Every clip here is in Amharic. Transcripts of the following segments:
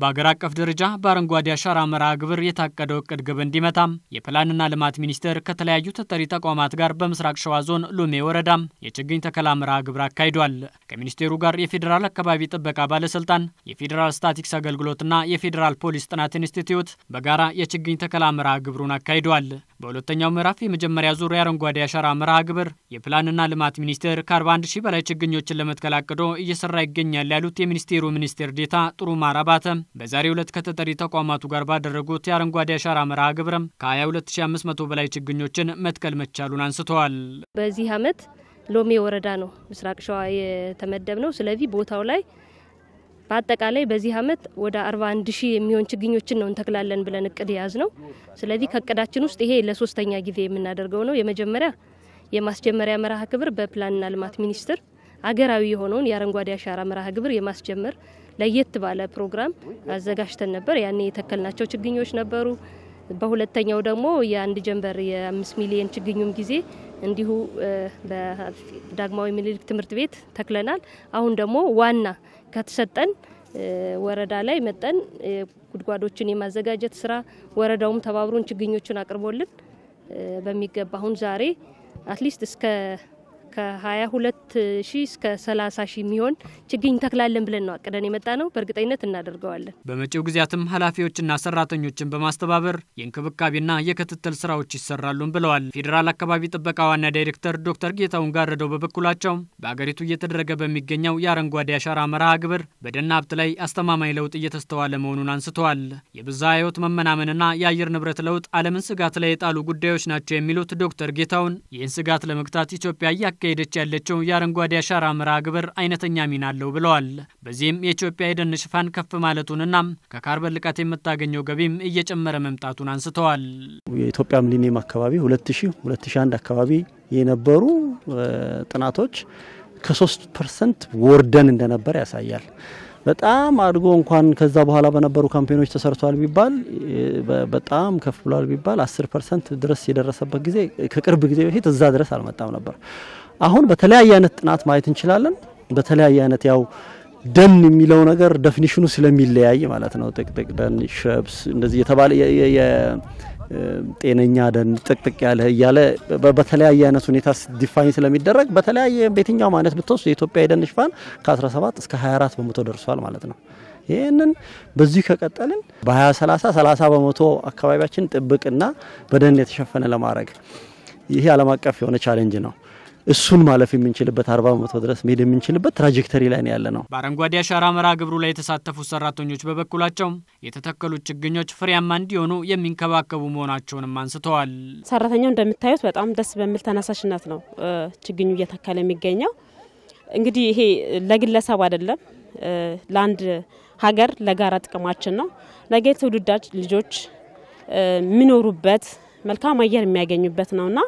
በአገር አቀፍ ደረጃ በአረንጓዴ አሻራ መርሃ ግብር የታቀደው እቅድ ግብ እንዲመታም የፕላንና ልማት ሚኒስቴር ከተለያዩ ተጠሪ ተቋማት ጋር በምስራቅ ሸዋ ዞን ሉሜ ወረዳም የችግኝ ተከላ መርሃ ግብር አካሂዷል። ከሚኒስቴሩ ጋር የፌዴራል አካባቢ ጥበቃ ባለስልጣን፣ የፌዴራል ስታቲክስ አገልግሎትና የፌዴራል ፖሊስ ጥናት ኢንስቲትዩት በጋራ የችግኝ ተከላ መርሃ ግብሩን አካሂዷል። በሁለተኛው ምዕራፍ የመጀመሪያ ዙር የአረንጓዴ አሻራ መርሃ ግብር የፕላንና ልማት ሚኒስቴር ከ41 ሺህ በላይ ችግኞችን ለመትከል አቅዶ እየሰራ ይገኛል ያሉት የሚኒስቴሩ ሚኒስቴር ዴታ ጥሩ አባተ በዛሬው ዕለት ከተጠሪ ተቋማቱ ጋር ባደረጉት የአረንጓዴ አሻራ መርሃ ግብርም ከ22500 በላይ ችግኞችን መትከል መቻሉን አንስተዋል። በዚህ አመት ሎሜ ወረዳ ነው ምስራቅ ሸዋ የተመደብ ነው። ስለዚህ ቦታው ላይ በአጠቃላይ በዚህ ዓመት ወደ 41 ሺህ የሚሆን ችግኞችን ነው እንተክላለን ብለን እቅድ የያዝ ነው። ስለዚህ ከእቅዳችን ውስጥ ይሄ ለሶስተኛ ጊዜ የምናደርገው ነው። የመጀመሪያ የማስጀመሪያ መርሃ ግብር በፕላንና ልማት ሚኒስቴር አገራዊ የሆነውን የአረንጓዴ አሻራ መርሃ ግብር የማስጀመር ለየት ባለ ፕሮግራም አዘጋጅተን ነበር። ያኔ የተከልናቸው ችግኞች ነበሩ። በሁለተኛው ደግሞ የአንድ ጀንበር የአምስት ሚሊየን ችግኙም ጊዜ እንዲሁ በዳግማዊ ምኒልክ ትምህርት ቤት ተክለናል። አሁን ደግሞ ዋና ከተሰጠን ወረዳ ላይ መጠን ጉድጓዶችን የማዘጋጀት ስራ ወረዳውም ተባብሮን ችግኞችን አቅርቦልን በሚገባ አሁን ዛሬ አትሊስት እስከ ከ22 ሺህ እስከ 30 ሺህ የሚሆን ችግኝ ተክላለን ብለን ነው አቅደን የመጣ ነው። በእርግጠኝነት እናደርገዋለን። በመጪው ጊዜያትም ኃላፊዎችና ሰራተኞችን በማስተባበር የእንክብካቤና የክትትል ስራዎች ይሰራሉን ብለዋል። ፌዴራል አካባቢ ጥበቃ ዋና ዳይሬክተር ዶክተር ጌታውን ጋረደው በበኩላቸው በአገሪቱ እየተደረገ በሚገኘው የአረንጓዴ አሻራ መርሃ ግብር በደን ሀብት ላይ አስተማማኝ ለውጥ እየተስተዋለ መሆኑን አንስተዋል። የብዛ ህይወት መመናመንና የአየር ንብረት ለውጥ ዓለምን ስጋት ላይ የጣሉ ጉዳዮች ናቸው የሚሉት ዶክተር ጌታውን ይህን ስጋት ለመግታት ኢትዮጵያ እያካሄደች ያለችው የአረንጓዴ አሻራ መርሃ ግብር አይነተኛ ሚና አለው ብለዋል። በዚህም የኢትዮጵያ የደን ሽፋን ከፍ ማለቱንና ከካርበን ልቀት የምታገኘው ገቢም እየጨመረ መምጣቱን አንስተዋል። የኢትዮጵያ ሚሊኒየም አካባቢ 2000 2001 አካባቢ የነበሩ ጥናቶች ከ3 ፐርሰንት ወርደን እንደነበር ያሳያል። በጣም አድጎ እንኳን ከዛ በኋላ በነበሩ ካምፔኖች ተሰርቷል ቢባል በጣም ከፍ ብሏል ቢባል 10 ፐርሰንት ድረስ የደረሰበት ጊዜ ከቅርብ ጊዜ በፊት እዛ ድረስ አልመጣም ነበር። አሁን በተለያየ አይነት ጥናት ማየት እንችላለን። በተለያየ አይነት ያው ደን የሚለው ነገር ዴፊኒሽኑ ስለሚለያይ ማለት ነው። ጥቅጥቅ ደን፣ ሸብስ እንደዚህ የተባለ የጤነኛ ደን፣ ጥቅጥቅ ያለ እያለ በተለያየ አይነት ሁኔታ ዲፋይን ስለሚደረግ በተለያየ በየትኛውም አይነት ብትወስድ የኢትዮጵያ የደን ሽፋን ከ17 እስከ 24 በመቶ ደርሷል ማለት ነው። ይህንን በዚህ ከቀጠልን በ2030 30 በመቶ አካባቢያችን ጥብቅና በደን የተሸፈነ ለማድረግ ይሄ ዓለም አቀፍ የሆነ ቻሌንጅ ነው። እሱን ማለፍ የምንችልበት አርባ መቶ ድረስ መሄድ የምንችልበት ትራጀክተሪ ላይ ነው ያለ ነው። በአረንጓዴ አሻራ መርሃ ግብሩ ላይ የተሳተፉት ሰራተኞች በበኩላቸው የተተከሉት ችግኞች ፍሬያማ እንዲሆኑ የሚንከባከቡ መሆናቸውንም አንስተዋል። ሰራተኛው እንደምታዩት በጣም ደስ በሚል ተነሳሽነት ነው ችግኙ እየተከለ የሚገኘው። እንግዲህ ይሄ ለግለሰብ አይደለም፣ ለአንድ ሀገር ለጋራ ጥቅማችን ነው። ነገ ትውልዳች ልጆች የሚኖሩበት መልካም አየር የሚያገኙበት ነውና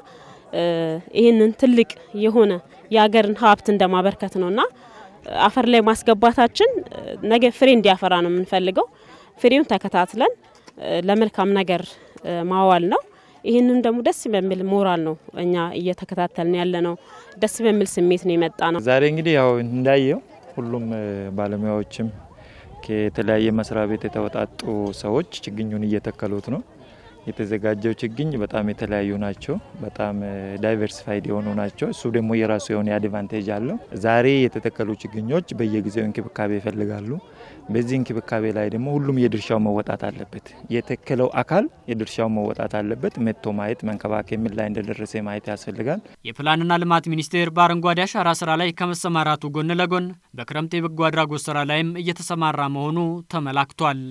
ይህንን ትልቅ የሆነ የሀገርን ሀብት እንደማበርከት ነውና አፈር ላይ ማስገባታችን ነገ ፍሬ እንዲያፈራ ነው የምንፈልገው። ፍሬውን ተከታትለን ለመልካም ነገር ማዋል ነው። ይህንን ደግሞ ደስ በሚል ሞራል ነው እኛ እየተከታተልን ያለ ነው። ደስ በሚል ስሜት ነው የመጣ ነው። ዛሬ እንግዲህ ያው እንዳየው ሁሉም ባለሙያዎችም ከተለያየ መስሪያ ቤት የተወጣጡ ሰዎች ችግኙን እየተከሉት ነው። የተዘጋጀው ችግኝ በጣም የተለያዩ ናቸው። በጣም ዳይቨርሲፋይድ የሆኑ ናቸው። እሱ ደግሞ የራሱ የሆነ አድቫንቴጅ አለው። ዛሬ የተተከሉ ችግኞች በየጊዜው እንክብካቤ ይፈልጋሉ። በዚህ እንክብካቤ ላይ ደግሞ ሁሉም የድርሻው መወጣት አለበት። የተከለው አካል የድርሻው መወጣት አለበት። መጥቶ ማየት መንከባከብ፣ ምን ላይ እንደደረሰ ማየት ያስፈልጋል። የፕላንና ልማት ሚኒስቴር በአረንጓዴ አሻራ ስራ ላይ ከመሰማራቱ ጎን ለጎን በክረምት የበጎ አድራጎት ስራ ላይም እየተሰማራ መሆኑ ተመላክቷል።